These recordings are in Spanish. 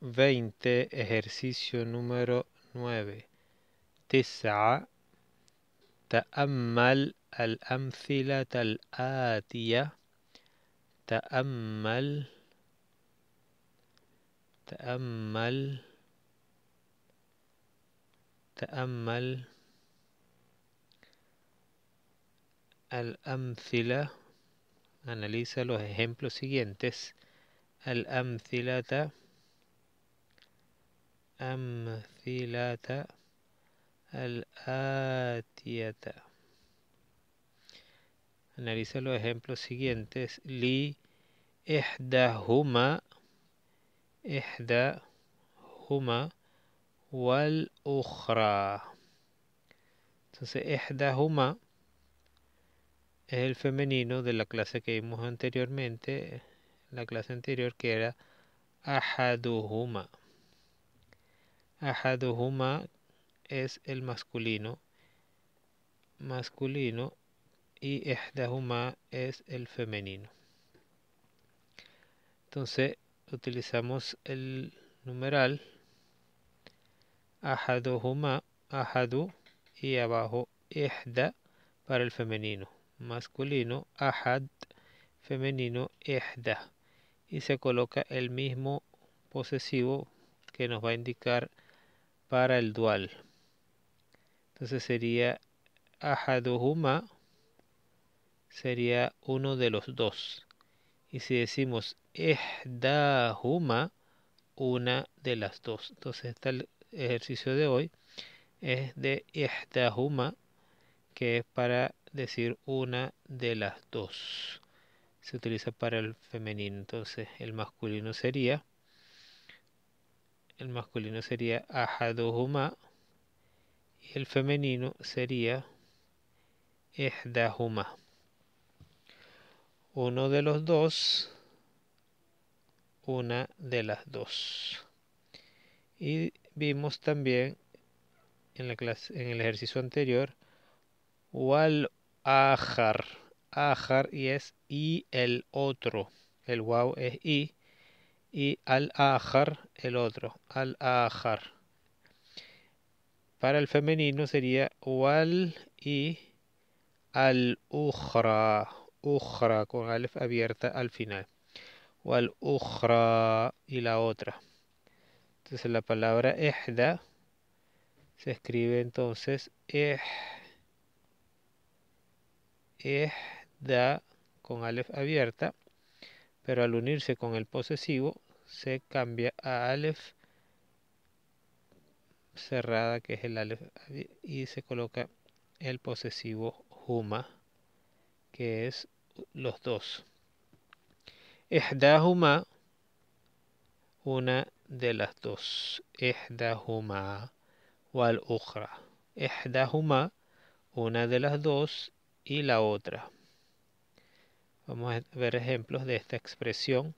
Veinte ejercicio número nueve Tesá Taammal al amthila al Atiya Taammal Taammal Taammal al amthila. analiza los ejemplos siguientes al Amfilata al الآتية. Analiza los ejemplos siguientes. Li wal Wal والأخرى. Entonces, huma es el femenino de la clase que vimos anteriormente, la clase anterior que era ahaduhuma. Ahaduhuma es el masculino, masculino y Ehdahuma es el femenino. Entonces utilizamos el numeral Ahaduhuma, Ahadu y abajo Ehda para el femenino, masculino Ahad, femenino Ehda. y se coloca el mismo posesivo que nos va a indicar para el dual. Entonces sería ahaduhuma sería uno de los dos. Y si decimos ehdahuma, una de las dos. Entonces el este ejercicio de hoy es de ehdahuma, que es para decir una de las dos. Se utiliza para el femenino. Entonces el masculino sería el masculino sería ahaduhuma y el femenino sería ehdahuma. Uno de los dos, una de las dos. Y vimos también en, el ejercicio anterior wal ajar, ajar y es y el otro. El wow es y y al ahar el otro, al ahar Para el femenino sería wal y al uhra ukhra con alef abierta al final. Wal uhra y la otra. Entonces la palabra ehda se escribe entonces eh ehda con alef abierta pero al unirse con el posesivo se cambia a Aleph cerrada, que es el Aleph, y se coloca el posesivo Huma, que es los dos. huma, una de las dos. Ehdahuma wal ukhra. Ehdahuma, una de las dos y la otra. Vamos a ver ejemplos de esta expresión.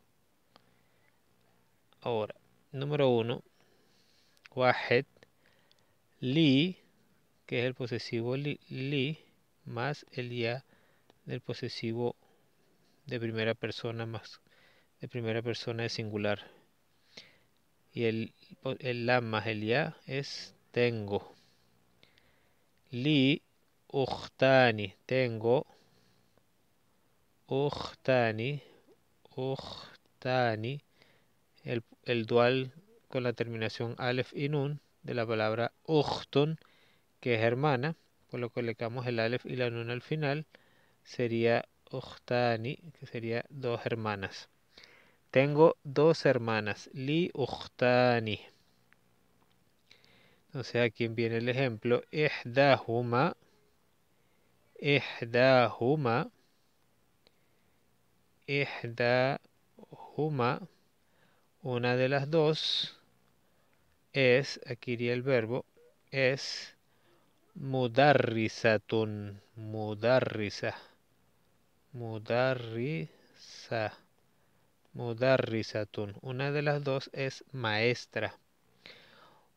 Ahora, número uno, Wahed Li, que es el posesivo Li, más el ya del posesivo de primera persona más de primera persona de singular. Y el, el la más el ya es tengo. Li uchtani, tengo Ochtani, Ochtani, el, dual con la terminación alef y Nun de la palabra Uchtun, que es hermana, por lo que colocamos el alef y la Nun al final, sería Uchtani, que sería dos hermanas. Tengo dos hermanas, Li Uchtani. Entonces aquí viene el ejemplo, Ehdahuma, Ehdahuma huma una de las dos, es, aquí iría el verbo, es mudarrisatun, mudarrisa, mudarrisa, mudarrisatun. Una de las dos es maestra.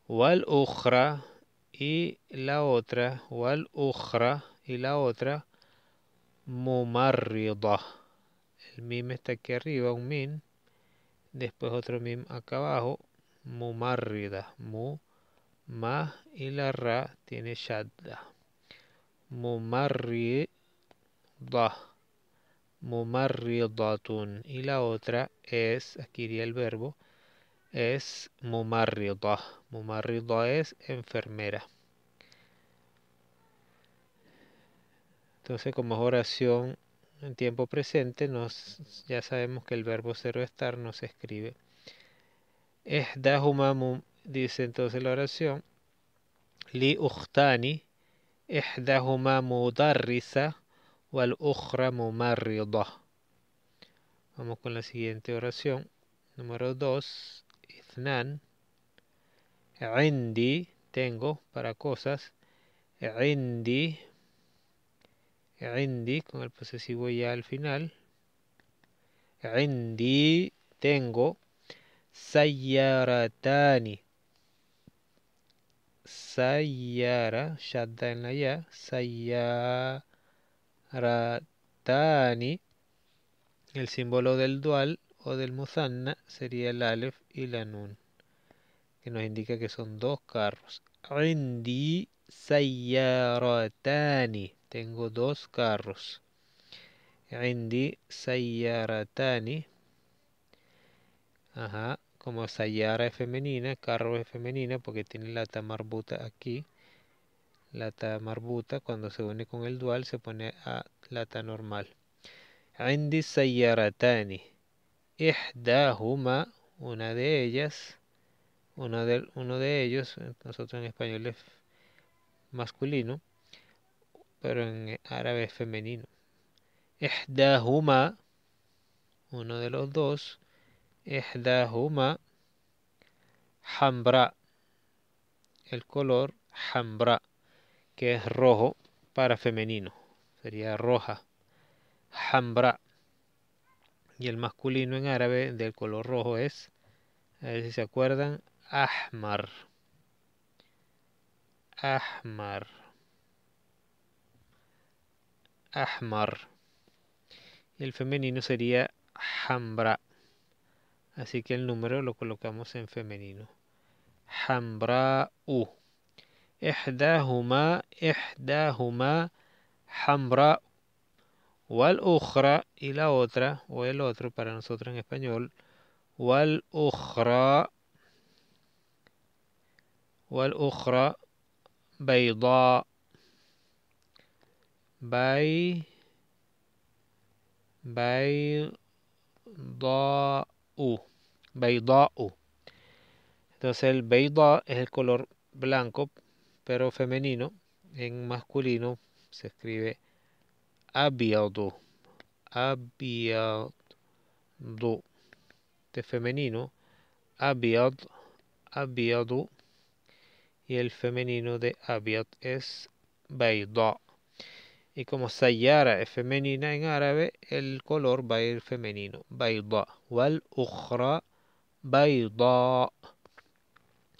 Wal ukhra y la otra, wal ukhra y la otra, mumarrida el meme está aquí arriba, un min, después otro MIM acá abajo, mumarrida, mu, ma y la ra tiene shadda. Mumarrida, tun y la otra es, aquí iría el verbo, es mumarrida. Mumarrida es enfermera. Entonces como es oración en tiempo presente, nos, ya sabemos que el verbo ser o estar no se escribe. Ehdahumamum, dice entonces la oración. Li uhtani, ehdahumamu Darriza, wal uhramu marrida. Vamos con la siguiente oración. Número 2. Iznan. Indi, tengo para cosas. Indi, Indi, con el posesivo ya al final Indi, tengo Sayaratani. Sayara, Shadda en la ya Sayaratani. el símbolo del dual o del muzanna sería el alef y la nun que nos indica que son dos carros Indi. Sayaratani. Tengo dos carros. Indi Sayaratani. Ajá, como sayara es femenina, carro es femenina porque tiene lata marbuta aquí. La marbuta cuando se une con el dual se pone a lata normal. Indi Sayaratani. Ihdahuma, una de ellas, uno de, uno de ellos, nosotros en español es masculino, pero en árabe es femenino. Ihdahuma, uno de los dos, Ihdahuma, Hambra, el color Hambra, que es rojo para femenino, sería roja, Hambra. Y el masculino en árabe del color rojo es, a ver si se acuerdan, Ahmar. ¡Ahmar! ¡Ahmar! el femenino sería hambra así que el número lo colocamos en femenino Hambra u. hambra'u Ehdahuma. Hambra. Wal والأخرى y la otra o el otro para nosotros en español Wal Ukhra بيضاء بي بيضاء بيضاء entonces el beida es el color blanco pero femenino en masculino se escribe abiado abiado de femenino abiado abiado y el femenino de Abiat es bayda. Y como sayara es femenina en árabe, el color va a ir femenino, bayda. Wal ukhra bayda.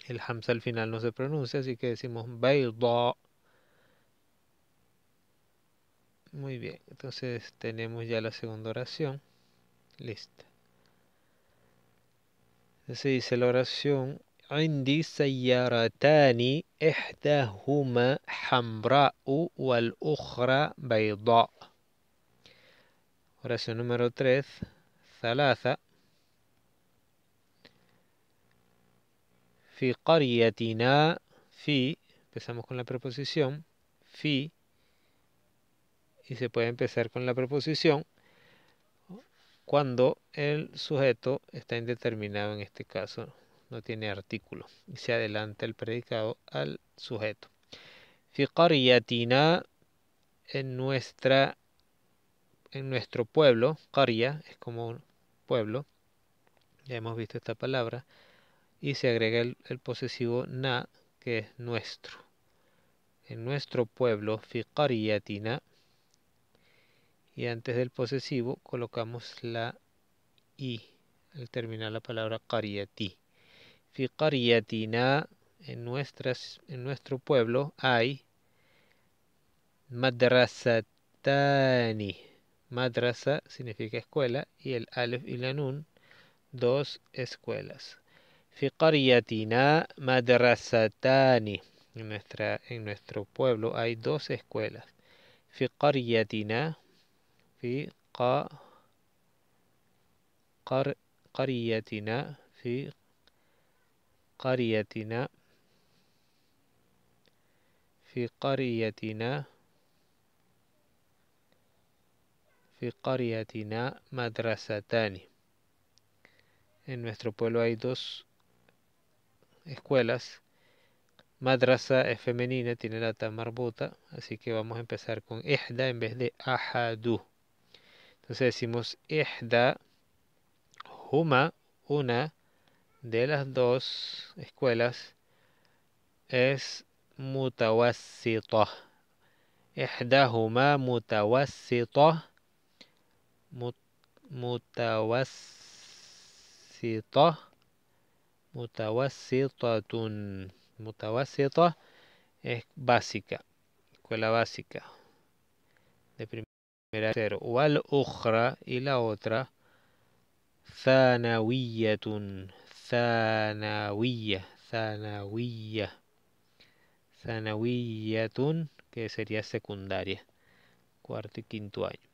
El hamza al final no se pronuncia, así que decimos bayda. Muy bien, entonces tenemos ya la segunda oración. Lista. Se dice la oración عندي سيارتان إحداهما حمراء Oración número 3 Zalaza. fi fi. fi, empezamos con la preposición fi y se puede empezar con la preposición cuando el sujeto está indeterminado en este caso no tiene artículo, y se adelanta el predicado al sujeto. Fiqariyatina, en nuestra en nuestro pueblo, caria es como un pueblo, ya hemos visto esta palabra, y se agrega el, posesivo na, que es nuestro. En nuestro pueblo, Fiqariyatina, y antes del posesivo colocamos la i al terminar la palabra qariyati fi en, nuestras, en nuestro pueblo hay madrasatani. Madrasa significa escuela y el alef y la nun, dos escuelas. Fi madrasatani. En, nuestra, en nuestro pueblo hay dos escuelas. Fi qaryatina, fi qaryatina, fi en nuestro pueblo hay dos escuelas. Madrasa es femenina, tiene la tamarbuta, así que vamos a empezar con ihda en vez de ahadu. Entonces decimos ihda, huma, una, de las dos escuelas es mutawassita. Ehdahuma mutawassita. Mutawassita. Mutawassita. mutawasito es básica. Escuela básica. De primera cero. y la otra. Zanawiyatun. ثانوية ثانوية ثانوية que sería secundaria cuarto y quinto año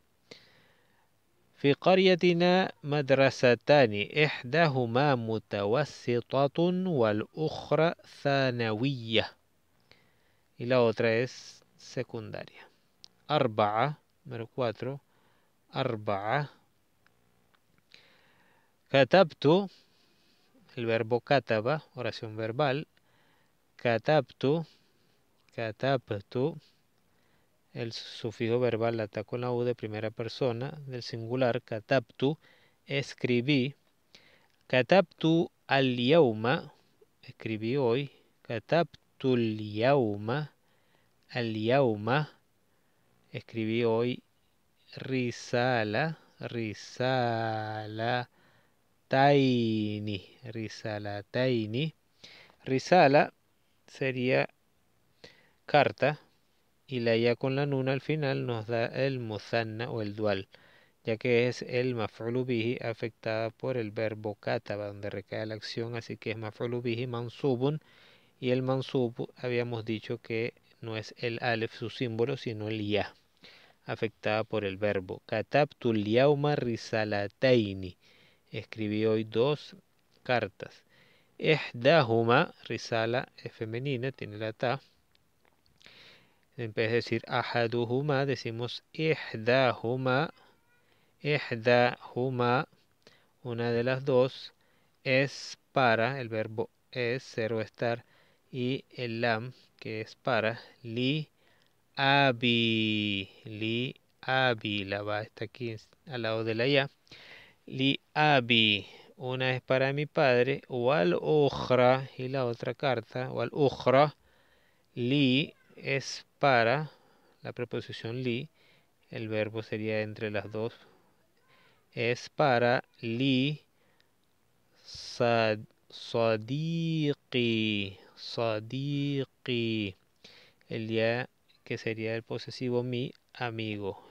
في قريتنا مدرستان إحداهما متوسطة والأخرى ثانوية y la otra es secundaria أربعة número cuatro أربعة كتبت el verbo kataba, oración verbal, kataptu, kataptu, el sufijo verbal la con la U de primera persona del singular, kataptu, escribí, kataptu al escribí hoy, cataptu aliauma, escribí hoy, risala, risala, Taini, Risala Taini. Risala sería carta y la ya con la nuna al final nos da el mozanna o el dual, ya que es el maf'ulubihi afectada por el verbo kataba, donde recae la acción, así que es mafrolubiji mansubun y el mansub habíamos dicho que no es el alef su símbolo, sino el ya, afectada por el verbo. Katabtul yauma risalataini escribí hoy dos cartas. Ehdahuma, risala es femenina, tiene la ta. En vez de decir ahaduhuma, decimos ehdahuma Ihdahuma, una de las dos, es para, el verbo es, ser o estar, y el lam, que es para, li abi. Li abi, la va está aquí al lado de la ya. Li abi. Una es para mi padre. al ojra. Y la otra carta. al ojra. Li es para. La preposición li. El verbo sería entre las dos. Es para li. Sad, sadiqi. Sadiqi. El día que sería el posesivo mi amigo.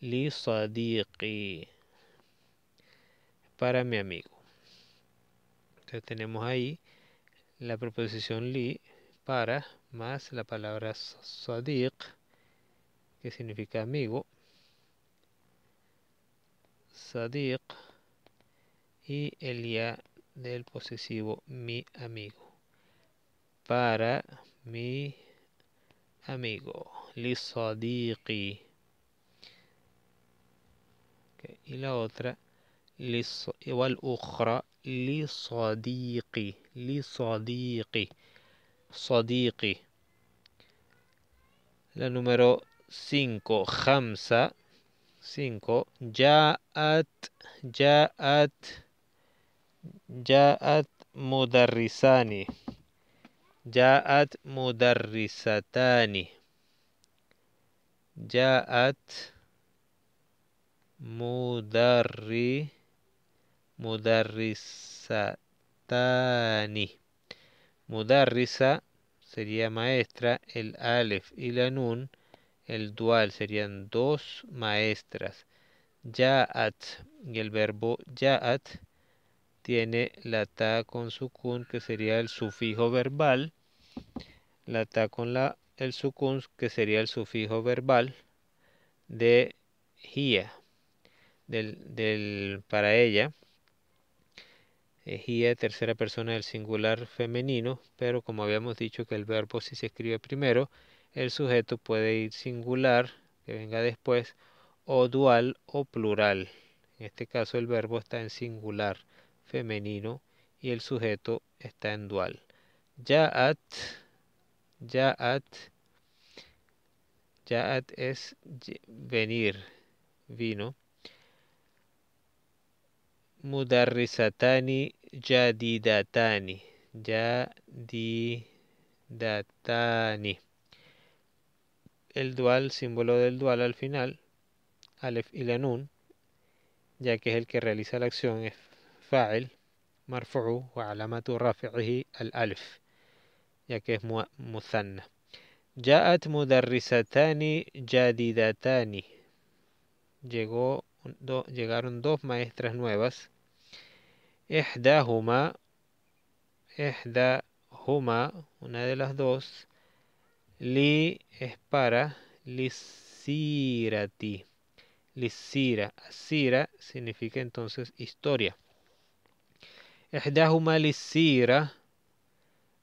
Li sadiqi para mi amigo. Entonces tenemos ahí la preposición li para más la palabra sadiq que significa amigo. Sadiq y el ya del posesivo mi amigo. Para mi amigo. Li sadiqi. Y la otra لص... والأخرى لصديقي لصديقي صديقي لنمرو سينكو خمسة سينكو جاءت جاءت جاءت مدرساني جاءت مدرستاني جاءت مدرسان mudarrisatani. Mudarrisa sería maestra, el alef y la nun, el dual serían dos maestras. Ya'at y el verbo ya'at tiene la ta con sukun que sería el sufijo verbal, la ta con la el sukun que sería el sufijo verbal de hiya del para ella Ejía, tercera persona del singular femenino, pero como habíamos dicho que el verbo si se escribe primero, el sujeto puede ir singular, que venga después, o dual o plural. En este caso el verbo está en singular femenino y el sujeto está en dual. Ya'at, ya'at, ya'at es venir, vino mudarrisatani jadidatani. Jadidatani. El dual, símbolo del dual al final, alef y la nun, ya que es el que realiza la acción, es fa'il, marfu'u wa alamatu rafi'ihi al alf, ya que es muzanna. Ja'at mudarrisatani jadidatani. Llegó, llegaron dos maestras nuevas إحداهما إحداهما una de las dos li es para lisirati lisira sira significa entonces historia li lisira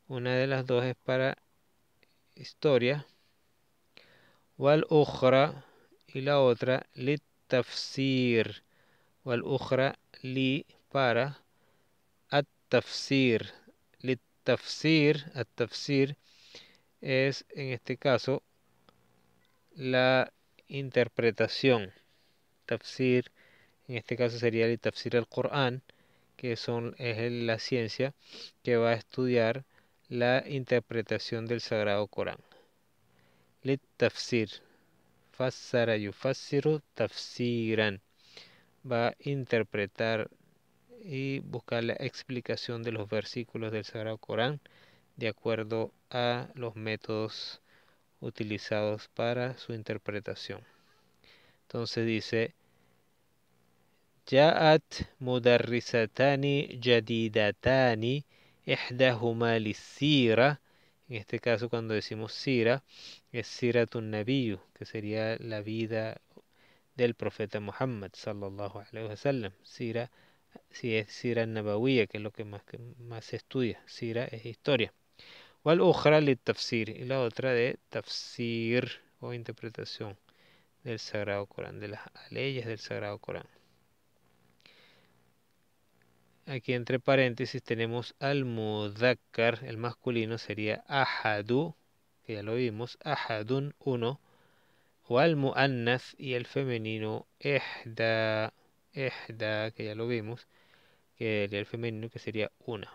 una de las dos es para historia wal y la otra li tafsir wal li para tafsir. Tafsir, el tafsir es en este caso la interpretación. Tafsir, en este caso sería el tafsir al Corán, que son, es la ciencia que va a estudiar la interpretación del Sagrado Corán. Lit tafsir, fassara yufassiru tafsiran, va a interpretar y buscar la explicación de los versículos del Sagrado Corán de acuerdo a los métodos utilizados para su interpretación. Entonces dice, Ja'at mudarrisatani jadidatani ihdahuma sira En este caso, cuando decimos sira, es siratun nabiyu, que sería la vida del profeta Muhammad, sallallahu alaihi sallam, Sira si es Sira Nabawiya, que es lo que más, más se estudia. Sira es historia. Wal Ujra le Tafsir, y la otra de Tafsir o interpretación del Sagrado Corán, de las leyes del Sagrado Corán. Aquí entre paréntesis tenemos al Mudakkar, el masculino sería Ahadu, que ya lo vimos, Ahadun uno, o al y el femenino Ehda. Ehda, que ya lo vimos, que el femenino, que sería una.